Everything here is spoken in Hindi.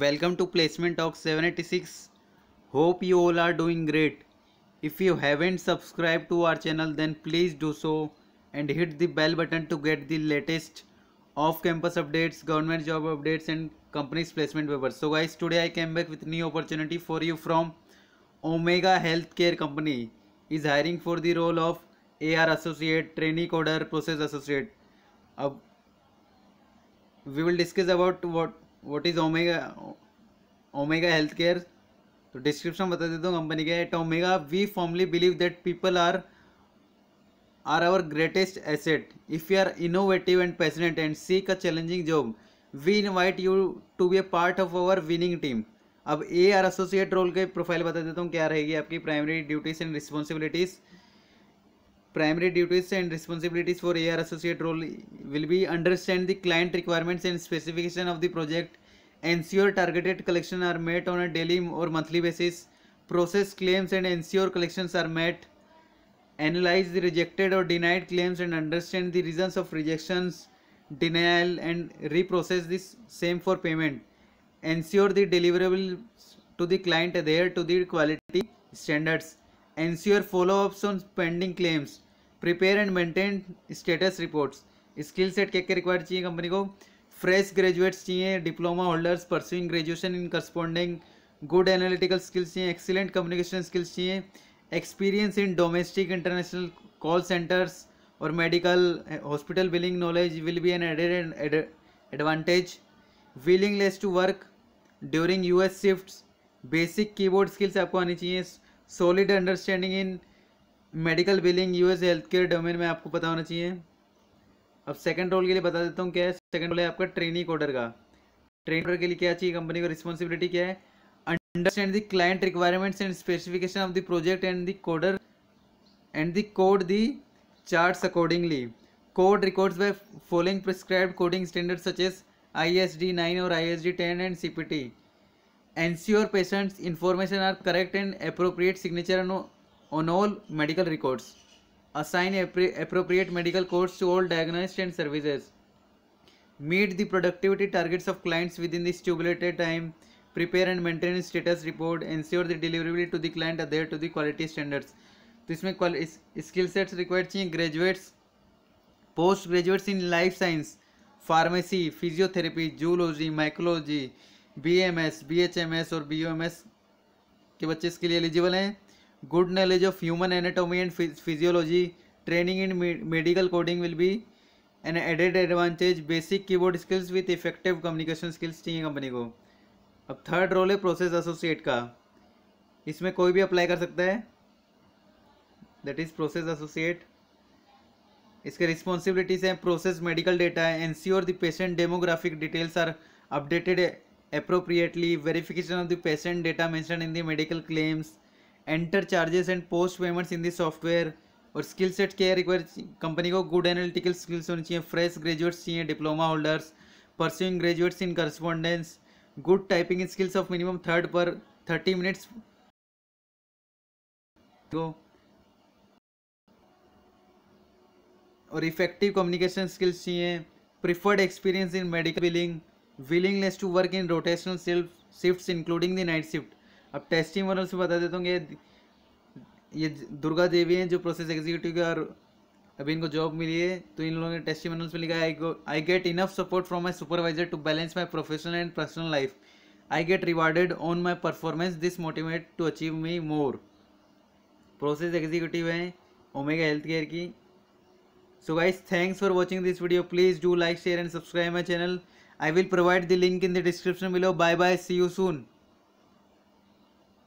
welcome to placement talk 786 hope you all are doing great if you haven't subscribed to our channel then please do so and hit the bell button to get the latest off campus updates government job updates and companies placement papers so guys today i came back with new opportunity for you from omega healthcare company is hiring for the role of ar associate trainee coder process associate uh, we will discuss about what what is Omega Omega health care तो डिस्क्रिप्शन बता देता हूँ कंपनी का at Omega we formally believe that people are are our greatest asset if you are innovative and passionate and seek a challenging job we invite you to be a part of our winning team अब ए आर एसोसिएट रोल के प्रोफाइल बता देता हूँ क्या रहेगी आपकी primary duties and responsibilities primary duties and responsibilities for A R associate role will be understand the client requirements and specification of the project ensure targeted collection are met on a daily or monthly basis process claims and ensure collections are met analyze the rejected or denied claims and understand the reasons of rejections denial and reprocess this same for payment ensure the deliverable to the client adhere to the quality standards ensure follow-ups on pending claims prepare and maintain status reports skill set क्या क्या रिक्वायर चाहिए कंपनी को फ्रेश ग्रेजुएट्स चाहिए diploma holders pursuing graduation in corresponding good analytical skills चाहिए एक्सीलेंट कम्युनिकेशन स्किल्स चाहिए experience in domestic international call centres और medical hospital billing knowledge will be an added advantage willingness to work during U S shift basic keyboard skills आपको आनी चाहिए solid understanding in medical billing U S health care domain में आपको पता होना चाहिए अब सेकंड रोल के लिए बता देता हूँ क्या है सेकंड रोल है आपका ट्रेनिंग ऑर्डर का ट्रेनिंग ऑर्डर के लिए क्या चाहिए कंपनी का रिस्पॉन्सिबिलिटी क्या है understand the client requirements and specification of the project and the order and the code the chart accordingly code records by following prescribe coding standard such as I S D nine और I S D ten and C P T ensure patients information are correct and appropriate signature on all medical records assign appropriate medical codes to all diagnosis and services meet the productivity targets of clients within the stipulated time prepare and maintain status report ensure the deliverability to the client adhere to the quality standards तो इसमें स्किल सेट्स रिक्वायर्ड चाहिए graduates post graduates in life science pharmacy physiotherapy zoology micrology BMS BHMS और बीओएमएस के बच्चे इसके लिए एलिजिबल हैं good knowledge of human anatomy and physiology training in medical coding will be an added advantage basic keyboard skills with effective communication skills चाहिए कंपनी को अब थर्ड रोल है प्रोसेस एसोसिएट का इसमें कोई भी अप्लाई कर सकता है दैट इज़ प्रोसेस एसोसिएट इसके रिस्पॉन्सिबिलिटीज़ हैं प्रोसेस मेडिकल डेटा है ensure the patient demographic details are updated appropriately verification of the patient data mentioned in the medical claims enter charges and post payments in this software और स्किल सेट क्या रिक्वायर कंपनी को गुड एनालिटिकल स्किल्स होनी चाहिए फ्रेश ग्रेजुएट्स चाहिए diploma holders pursuing graduates in correspondence good typing skills of minimum third per thirty minutes तो और इफेक्टिव कम्युनिकेशन स्किल्स चाहिए preferred experience in medical billing to work in rotational self shift including the night shift अब टेस्टिंग मॉडल से बता देता हूँ ये ये दुर्गा देवी हैं जो प्रोसेस एग्जीक्यूटिव और अभी इनको जॉब मिली है तो इन लोगों ने मॉडल्स में लिखा है I get enough support from my supervisor to balance my professional and personal life I get rewarded on my performance this motivate to achieve me more process executive हैं ओमेगा हेल्थ केयर की so guys thanks for watching this video please do like share and subscribe my channel I will provide the link in the description below bye bye see you soon